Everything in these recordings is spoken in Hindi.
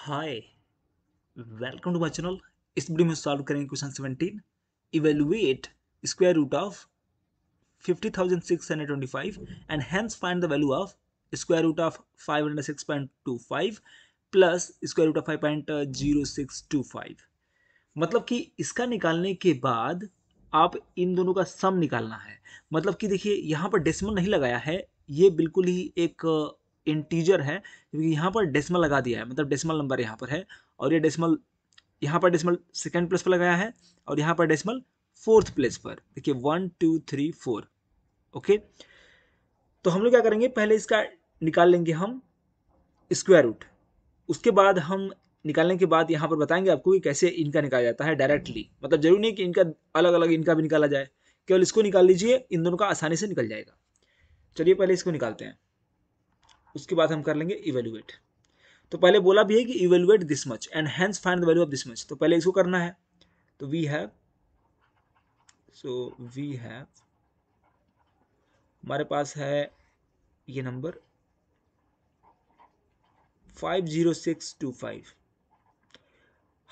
hi welcome to my channel इस वीडियो में सॉल्व करेंगे question 17 evaluate square root of 50,625 and hence find the value of square root of 506.25 plus square root of 5.0625 मतलब कि इसका निकालने के बाद आप इन दोनों का सम निकालना है मतलब कि देखिए यहाँ पर डेसिमल नहीं लगाया है ये बिल्कुल ही एक इंटीजर है क्योंकि यहाँ पर डेसिमल लगा दिया है मतलब डेसिमल नंबर यहाँ पर है और ये डेसिमल यहाँ पर डेसिमल सेकेंड प्लेस पर लगाया है और यहाँ पर डेसिमल फोर्थ प्लेस पर देखिए one two three four okay तो हम लोग क्या करेंगे पहले इसका निकाल लेंगे हम स्क्वायर रूट उसके बाद हम निकालने के बाद यहाँ पर बताएंगे आपको कि कैसे इनका निकाला जाता है डायरेक्टली मतलब जरूरी नहीं कि इनका अलग अलग इनका भी निकाला जाए केवल इसको निकाल लीजिए इन दोनों का आसानी से निकल जाएगा चलिए पहले इसको निकालते हैं उसके बाद हम कर लेंगे इवेल्युएट तो पहले बोला भी है कि evaluate this much and hence find the value of this much तो पहले इसको करना है तो we have so we have हमारे पास है ये number five zero six two five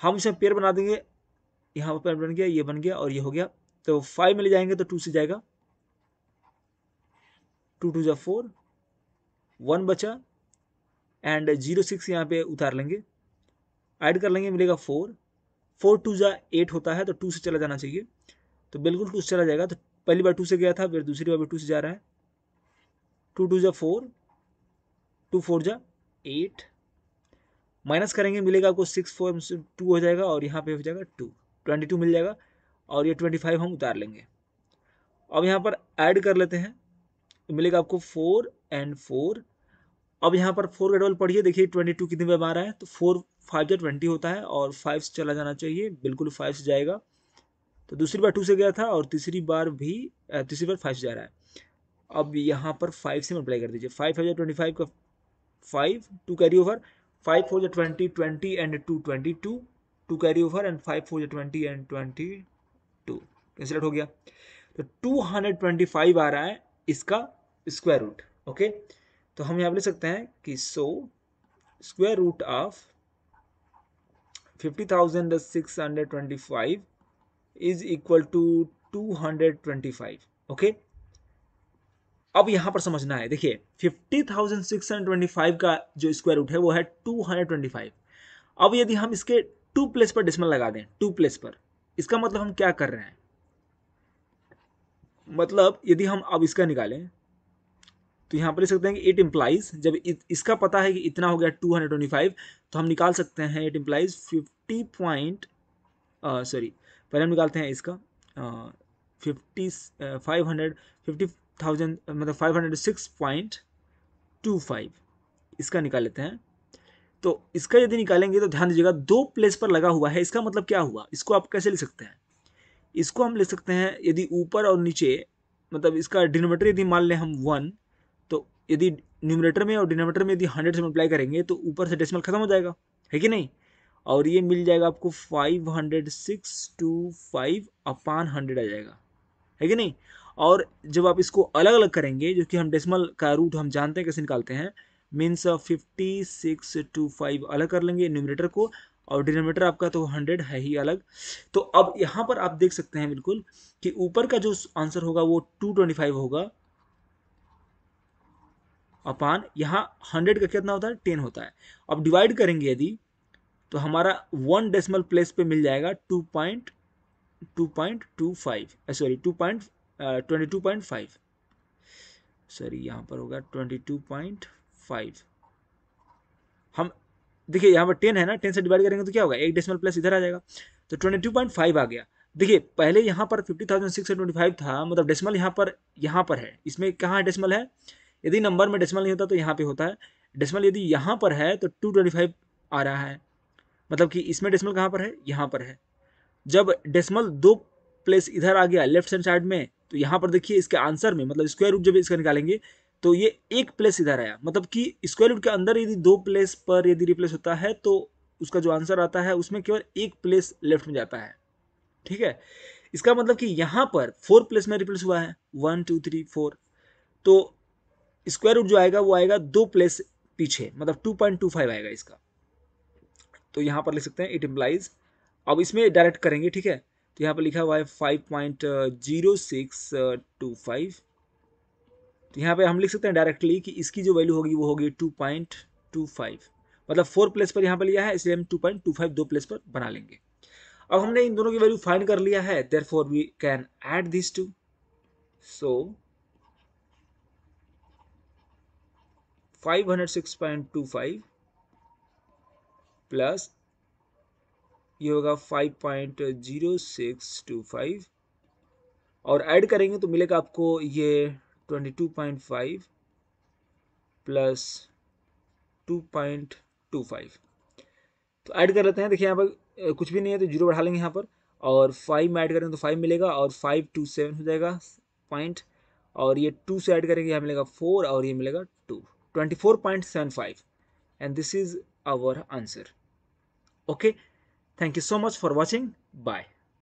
हम इसमें पेयर बना देंगे यहाँ पर बन गया ये बन गया और ये हो गया तो फाइव में ले जाएंगे तो टू से जाएगा टू टू जो फोर वन बचा एंड जीरो सिक्स यहाँ पे उतार लेंगे ऐड कर लेंगे मिलेगा फोर फोर टू जा एट होता है तो टू से चला जाना चाहिए तो बिल्कुल टू से चला जाएगा तो पहली बार टू से गया था फिर दूसरी बार भी टू से जा रहा है टू टू जा फोर टू फोर जा एट माइनस करेंगे मिलेगा आपको सिक्स फोर टू हो जाएगा और यहाँ पे हो जाएगा टू ट्वेंटी टू मिल जाएगा और ये ट्वेंटी फाइव हम उतार लेंगे अब यहाँ पर ऐड कर लेते हैं तो मिलेगा आपको फोर एंड फोर अब यहाँ पर फोर का डबल पढ़िए देखिए ट्वेंटी टू कितनी बार आ रहा है तो फोर फाइव या ट्वेंटी होता है और फाइव से चला जाना चाहिए बिल्कुल फाइव से जाएगा तो दूसरी बार टू से गया था और तीसरी बार भी तीसरी बार फाइव से जा रहा है अब यहाँ पर फाइव से मल्टीप्लाई कर दीजिए फाइव फाइव या ट्वेंटी फाइव का five two carry over five four या twenty twenty and two twenty two two carry over and five four या ट्वेंटी एंड ट्वेंटी टू कैंसिलेट हो गया तो टू हंड्रेड ट्वेंटी फाइव आ रहा है इसका स्क्वायर रूट ओके तो हम यहाँ ले लिख सकते हैं कि so square root of fifty thousand six hundred twenty five is equal to two hundred twenty five okay अब यहां पर समझना है देखिए fifty thousand six hundred twenty five का जो स्क्वायर रूट है वो है टू हंड्रेड ट्वेंटी फाइव अब यदि हम इसके टू प्लेस पर डिसमल लगा दें टू प्लेस पर इसका मतलब हम क्या कर रहे हैं मतलब यदि हम अब इसका निकालें तो यहाँ पर लिख सकते हैं कि इट इम्प्लाइज जब इत, इसका पता है कि इतना हो गया टू हंड्रेड ट्वेंटी फाइव तो हम निकाल सकते हैं it implies fifty point sorry पहले हम निकालते हैं इसका fifty five hundred fifty thousand मतलब five hundred six point two five इसका निकाल लेते हैं तो इसका यदि निकालेंगे तो ध्यान दीजिएगा दो प्लेस पर लगा हुआ है इसका मतलब क्या हुआ इसको आप कैसे लिख सकते हैं इसको हम लिख सकते हैं यदि ऊपर और नीचे मतलब इसका डिनोमेटर यदि मान लें हम वन यदि न्यूमरेटर में और डिनोमेटर में यदि हंड्रेड से मल्टीप्लाई करेंगे तो ऊपर से डेसिमल खत्म हो जाएगा है कि नहीं और ये मिल जाएगा आपको five hundred six two five अपान हंड्रेड आ जाएगा है कि नहीं और जब आप इसको अलग अलग करेंगे जो कि हम डेसिमल का रूट हम जानते हैं कैसे निकालते हैं means fifty six two five अलग कर लेंगे न्यूमरेटर को और डिनोमीटर आपका तो हंड्रेड है ही अलग तो अब यहाँ पर आप देख सकते हैं बिल्कुल कि ऊपर का जो आंसर होगा वो टू ट्वेंटी फाइव होगा अपान यहाँ हंड्रेड का कितना होता है टेन होता है अब डिवाइड करेंगे यदि तो हमारा वन डेसिमल प्लेस पे मिल जाएगा two point two point two five sorry two point twenty two point five sorry यहाँ पर होगा ट्वेंटी टू पॉइंट फाइव हम देखिए यहाँ पर टेन है ना टेन से डिवाइड करेंगे तो क्या होगा एक डेसिमल प्लस इधर आ जाएगा तो ट्वेंटी टू पॉइंट फाइव आ गया देखिए पहले यहाँ पर fifty thousand six twenty five था मतलब डेसिमल यहाँ पर यहाँ पर है इसमें कहाँ डेसिमल है यदि नंबर में डेसिमल नहीं होता तो यहाँ पे होता है डेसिमल यदि यहाँ पर है तो टू ट्वेंटी फाइव आ रहा है मतलब कि इसमें डेसिमल कहाँ पर है यहाँ पर है जब डेसिमल दो प्लेस इधर आ गया लेफ्ट हैंड साइड में तो यहाँ पर देखिए इसके आंसर में मतलब स्क्वायर रूट जब इसका निकालेंगे तो ये एक प्लेस इधर आया मतलब कि स्क्वायर रूट के अंदर यदि दो प्लेस पर यदि रिप्लेस होता है तो उसका जो आंसर आता है उसमें केवल एक प्लेस लेफ्ट में जाता है ठीक है इसका मतलब कि यहाँ पर फोर प्लेस में रिप्लेस हुआ है वन टू थ्री फोर तो स्क्वायर रूट जो आएगा वो आएगा दो प्लेस पीछे मतलब टू पॉइंट टू फाइव आएगा इसका तो यहाँ पर लिख सकते हैं इट इम्प्लाइज अब इसमें डायरेक्ट करेंगे ठीक है तो यहाँ पर लिखा हुआ है five point zero six two five तो यहाँ पे हम लिख सकते हैं डायरेक्टली कि इसकी जो वैल्यू होगी वो होगी टू पॉइंट टू फाइव मतलब फोर प्लेस पर यहाँ पर लिया है इसलिए हम टू पॉइंट टू फाइव दो प्लेस पर बना लेंगे अब हमने इन दोनों की वैल्यू फाइंड कर लिया है there we can add this to so five hundred six point two five plus ये होगा five point zero six two five और ऐड करेंगे तो मिलेगा आपको ये twenty two point five plus two point two five तो ऐड कर लेते हैं देखिए यहाँ पर कुछ भी नहीं है तो जीरो बढ़ा लेंगे यहाँ पर और फाइव में ऐड करेंगे तो फाइव मिलेगा और फाइव टू सेवन हो जाएगा पॉइंट और ये टू से ऐड करेंगे यहाँ मिलेगा फोर और ये मिलेगा 24.75 and this is our answer okay thank you so much for watching bye